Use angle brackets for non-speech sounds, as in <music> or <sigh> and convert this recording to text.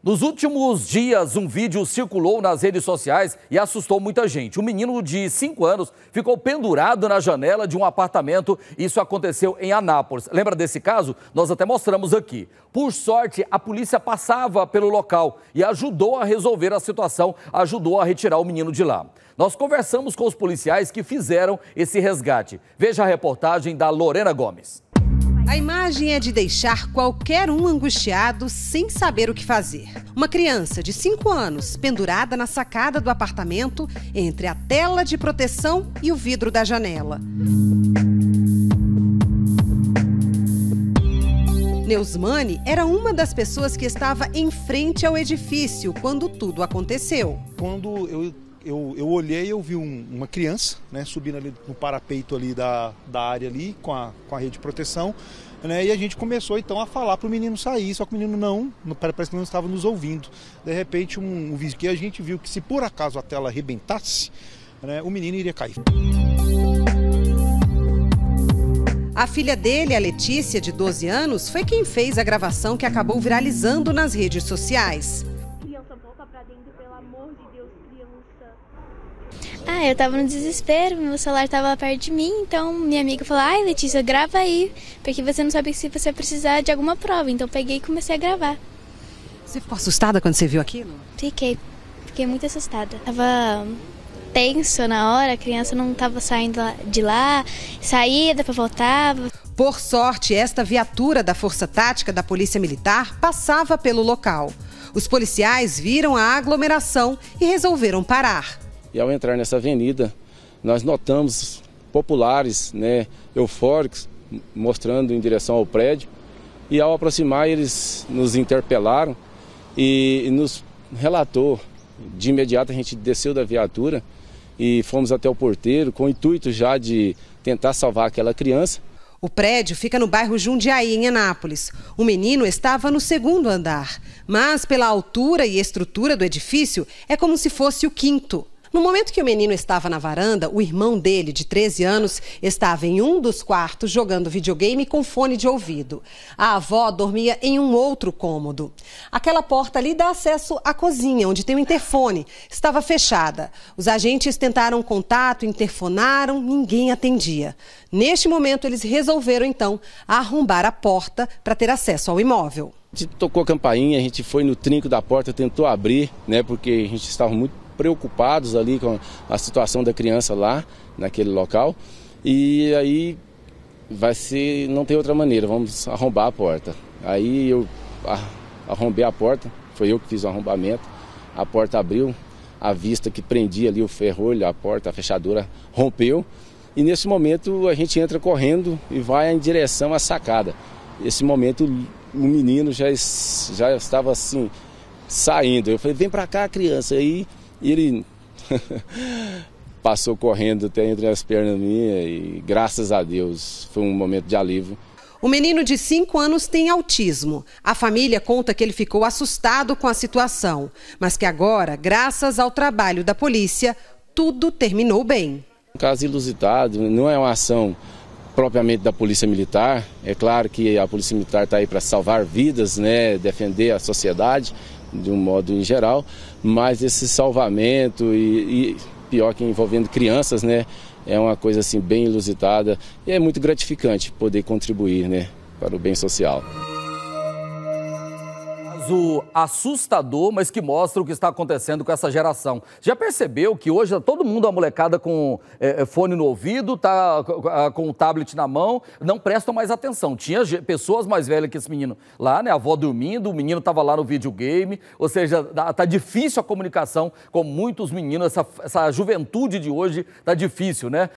Nos últimos dias, um vídeo circulou nas redes sociais e assustou muita gente. Um menino de 5 anos ficou pendurado na janela de um apartamento. Isso aconteceu em Anápolis. Lembra desse caso? Nós até mostramos aqui. Por sorte, a polícia passava pelo local e ajudou a resolver a situação, ajudou a retirar o menino de lá. Nós conversamos com os policiais que fizeram esse resgate. Veja a reportagem da Lorena Gomes. A imagem é de deixar qualquer um angustiado sem saber o que fazer. Uma criança de 5 anos pendurada na sacada do apartamento entre a tela de proteção e o vidro da janela. Neusmani era uma das pessoas que estava em frente ao edifício quando tudo aconteceu. Quando eu eu, eu olhei e eu vi um, uma criança né, subindo ali no parapeito ali da, da área ali com a, com a rede de proteção. Né, e a gente começou então a falar para o menino sair, só que o menino não, parece que não estava nos ouvindo. De repente, um, um vídeo que a gente viu que se por acaso a tela arrebentasse, né, o menino iria cair. A filha dele, a Letícia, de 12 anos, foi quem fez a gravação que acabou viralizando nas redes sociais. Criança, volta pra dentro, pelo amor de Deus. Ah, eu tava no desespero, meu celular tava perto de mim, então minha amiga falou: ai, Letícia, grava aí, porque você não sabe se você precisar de alguma prova. Então peguei e comecei a gravar. Você ficou assustada quando você viu aquilo? Fiquei, fiquei muito assustada. Tava tenso na hora, a criança não tava saindo de lá, saía, depois voltava. Por sorte, esta viatura da Força Tática da Polícia Militar passava pelo local. Os policiais viram a aglomeração e resolveram parar. E ao entrar nessa avenida, nós notamos populares, né, eufóricos, mostrando em direção ao prédio. E ao aproximar, eles nos interpelaram e nos relatou. De imediato a gente desceu da viatura e fomos até o porteiro com o intuito já de tentar salvar aquela criança. O prédio fica no bairro Jundiaí, em Anápolis. O menino estava no segundo andar, mas pela altura e estrutura do edifício é como se fosse o quinto. No momento que o menino estava na varanda, o irmão dele, de 13 anos, estava em um dos quartos jogando videogame com fone de ouvido. A avó dormia em um outro cômodo. Aquela porta ali dá acesso à cozinha, onde tem um interfone. Estava fechada. Os agentes tentaram contato, interfonaram, ninguém atendia. Neste momento, eles resolveram então arrombar a porta para ter acesso ao imóvel. A gente tocou a campainha, a gente foi no trinco da porta, tentou abrir, né, porque a gente estava muito preocupados ali com a situação da criança lá, naquele local. E aí vai ser, não tem outra maneira, vamos arrombar a porta. Aí eu arrombei a porta, foi eu que fiz o arrombamento, a porta abriu, a vista que prendia ali o ferrolho, a porta, a fechadura rompeu. E nesse momento a gente entra correndo e vai em direção à sacada. Nesse momento o menino já, já estava assim, saindo. Eu falei, vem para cá, criança. Aí e ele <laughs> passou correndo até entre as pernas minhas e graças a Deus foi um momento de alívio. O menino de 5 anos tem autismo. A família conta que ele ficou assustado com a situação, mas que agora, graças ao trabalho da polícia, tudo terminou bem. Um caso ilusitado, não é uma ação propriamente da Polícia Militar. É claro que a Polícia Militar está aí para salvar vidas, né, defender a sociedade de um modo em geral, mas esse salvamento e, e pior que envolvendo crianças, né? É uma coisa assim bem ilusitada e é muito gratificante poder contribuir, né, para o bem social caso assustador, mas que mostra o que está acontecendo com essa geração. Já percebeu que hoje tá todo mundo, a molecada com é, é fone no ouvido, tá ah, com o tablet na mão, não prestam mais atenção. Tinha pessoas mais velhas que esse menino lá, né? A avó dormindo, o menino estava lá no videogame. Ou seja, tá, tá difícil a comunicação com muitos meninos. Essa, essa juventude de hoje tá difícil, né?